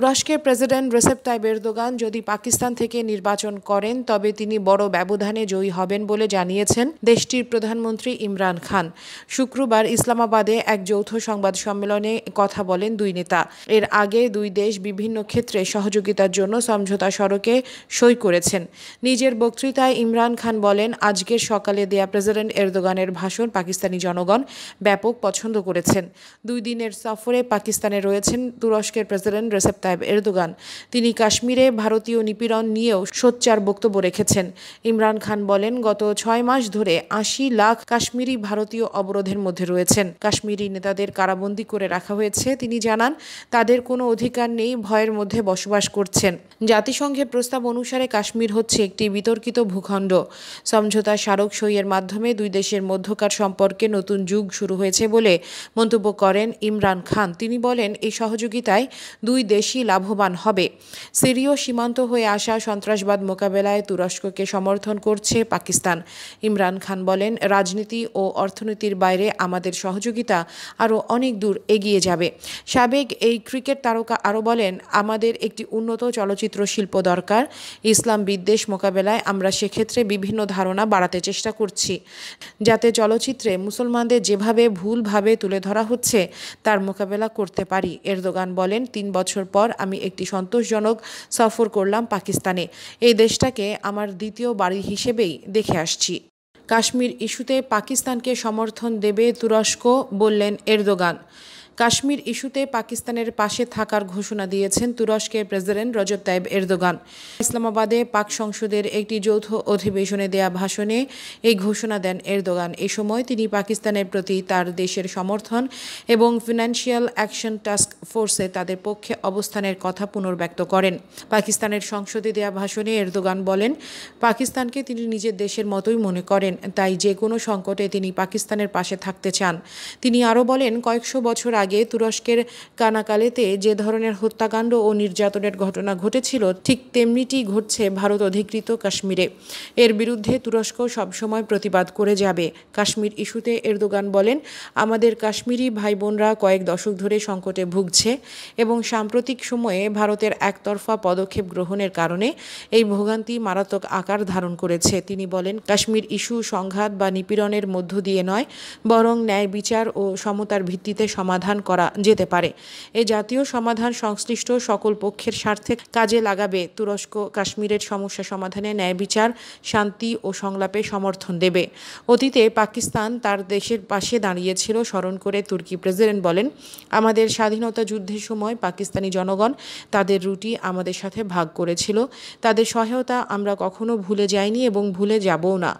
তুরস্কের president Recep তাইব Erdogan যদি পাকিস্তান থেকে নির্বাচন করেন তবে তিনি বড় ব্যবধানে জয়ী হবেন বলে জানিয়েছেন দেশটির প্রধানমন্ত্রী ইমরান খান শুক্রবার ইসলামাবাদে এক যৌথ সংবাদ সম্মেলনে কথা বলেন দুই নেতা এর আগে দুই দেশ বিভিন্ন ক্ষেত্রে সহযোগিতার জন্য সমঝোতা সড়কে সই করেছেন নিজের বক্তৃতায় ইমরান খান বলেন আজকের সকালে দেয়া প্রেসিডেন্ট এরদোগানের ভাষণ পাকিস্তানি জনগণ ব্যাপক পছন্দ করেছেন দুই দিনের সফরে পাকিস্তানে রয়েছেন তুরস্কের প্রেসিডেন্ট রেসেপ তায়েব এরদোগান তিনি কাশ্মীরে ভারতীয় নিপীড়ন নিয়েও সোচ্চার বক্তব্য রেখেছেন ইমরান খান বলেন গত ছয় মাস ধরে আশি লাখ কাশ্মীরি ভারতীয় অবরোধের মধ্যে রয়েছেন কাশ্মীরি নেতাদের কারাবন্দী করে রাখা হয়েছে তিনি জানান তাদের কোনো অধিকার নেই ভয়ের মধ্যে বসবাস করছেন জাতিসংঘের প্রস্তাব অনুসারে কাশ্মীর হচ্ছে একটি বিতর্কিত ভূখণ্ড সমঝোতা স্মারক সইয়ের মাধ্যমে দুই দেশের মধ্যকার সম্পর্কে নতুন যুগ শুরু হয়েছে বলে মন্তব্য করেন ইমরান খান তিনি বলেন এই সহযোগিতায় দুই দেশই বেশি লাভবান হবে সিরিয় সীমান্ত হয়ে আসা সন্ত্রাসবাদ মোকাবেলায় তুরস্ককে সমর্থন করছে পাকিস্তান ইমরান খান বলেন রাজনীতি ও অর্থনীতির বাইরে আমাদের সহযোগিতা আরও অনেক দূর এগিয়ে যাবে সাবেক এই ক্রিকেট তারকা আরও বলেন আমাদের একটি উন্নত চলচ্চিত্র শিল্প দরকার ইসলাম বিদ্বেষ মোকাবেলায় আমরা সেক্ষেত্রে বিভিন্ন ধারণা বাড়াতে চেষ্টা করছি যাতে চলচ্চিত্রে মুসলমানদের যেভাবে ভুলভাবে তুলে ধরা হচ্ছে তার মোকাবেলা করতে পারি এরদোগান বলেন তিন বছর পর পর আমি একটি সন্তোষজনক সফর করলাম পাকিস্তানে এই দেশটাকে আমার দ্বিতীয় বাড়ি হিসেবেই দেখে আসছি কাশ্মীর ইস্যুতে পাকিস্তানকে সমর্থন দেবে তুরস্ক বললেন এরদোগান কাশ্মীর ইস্যুতে পাকিস্তানের পাশে থাকার ঘোষণা দিয়েছেন তুরস্কের প্রেসিডেন্ট রজব তাইব এরদোগান ইসলামাবাদে পাক সংসদের একটি যৌথ অধিবেশনে দেয়া ভাষণে এই ঘোষণা দেন এরদোগান এ সময় তিনি পাকিস্তানের প্রতি তার দেশের সমর্থন এবং ফিনান্সিয়াল অ্যাকশন টাস্ক ফোর্সে তাদের পক্ষে অবস্থানের কথা পুনর্ব্যক্ত করেন পাকিস্তানের সংসদে দেয়া ভাষণে এরদোগান বলেন পাকিস্তানকে তিনি নিজের দেশের মতোই মনে করেন তাই যে কোনো সংকটে তিনি পাকিস্তানের পাশে থাকতে চান তিনি আরও বলেন কয়েকশো বছর আগে আগে তুরস্কের কানাকালেতে যে ধরনের হত্যাকাণ্ড ও নির্যাতনের ঘটনা ঘটেছিল ঠিক তেমনিটি ঘটছে ভারত অধিকৃত কাশ্মীরে এর বিরুদ্ধে তুরস্ক সবসময় প্রতিবাদ করে যাবে কাশ্মীর ইস্যুতে এরদোগান বলেন আমাদের কাশ্মীরি ভাই বোনরা কয়েক দশক ধরে সংকটে ভুগছে এবং সাম্প্রতিক সময়ে ভারতের একতরফা পদক্ষেপ গ্রহণের কারণে এই ভোগান্তি মারাত্মক আকার ধারণ করেছে তিনি বলেন কাশ্মীর ইস্যু সংঘাত বা নিপীড়নের মধ্য দিয়ে নয় বরং ন্যায় বিচার ও সমতার ভিত্তিতে সমাধান সমাধান করা যেতে পারে এ জাতীয় সমাধান সংশ্লিষ্ট সকল পক্ষের স্বার্থে কাজে লাগাবে তুরস্ক কাশ্মীরের সমস্যা সমাধানে ন্যায় বিচার শান্তি ও সংলাপে সমর্থন দেবে অতীতে পাকিস্তান তার দেশের পাশে দাঁড়িয়েছিল স্মরণ করে তুর্কি প্রেসিডেন্ট বলেন আমাদের স্বাধীনতা যুদ্ধের সময় পাকিস্তানি জনগণ তাদের রুটি আমাদের সাথে ভাগ করেছিল তাদের সহায়তা আমরা কখনো ভুলে যাইনি এবং ভুলে যাবও না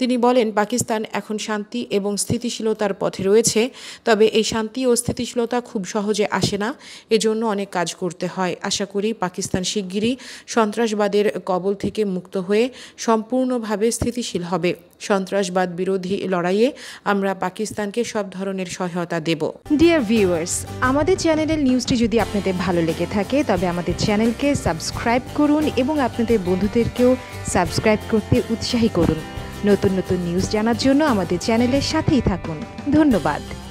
তিনি বলেন পাকিস্তান এখন শান্তি এবং স্থিতিশীলতার পথে রয়েছে তবে এই শান্তি ও স্থিতি স্থিতিশীলতা খুব সহজে আসে না এজন্য অনেক কাজ করতে হয় আশা করি পাকিস্তান শিগগিরই সন্ত্রাসবাদের কবল থেকে মুক্ত হয়ে সম্পূর্ণভাবে স্থিতিশীল হবে সন্ত্রাসবাদ বিরোধী লড়াইয়ে আমরা পাকিস্তানকে সব ধরনের সহায়তা দেব ডিয়ার ভিউয়ার্স আমাদের চ্যানেলের নিউজটি যদি আপনাদের ভালো লেগে থাকে তবে আমাদের চ্যানেলকে সাবস্ক্রাইব করুন এবং আপনাদের বন্ধুদেরকেও সাবস্ক্রাইব করতে উৎসাহী করুন নতুন নতুন নিউজ জানার জন্য আমাদের চ্যানেলের সাথেই থাকুন ধন্যবাদ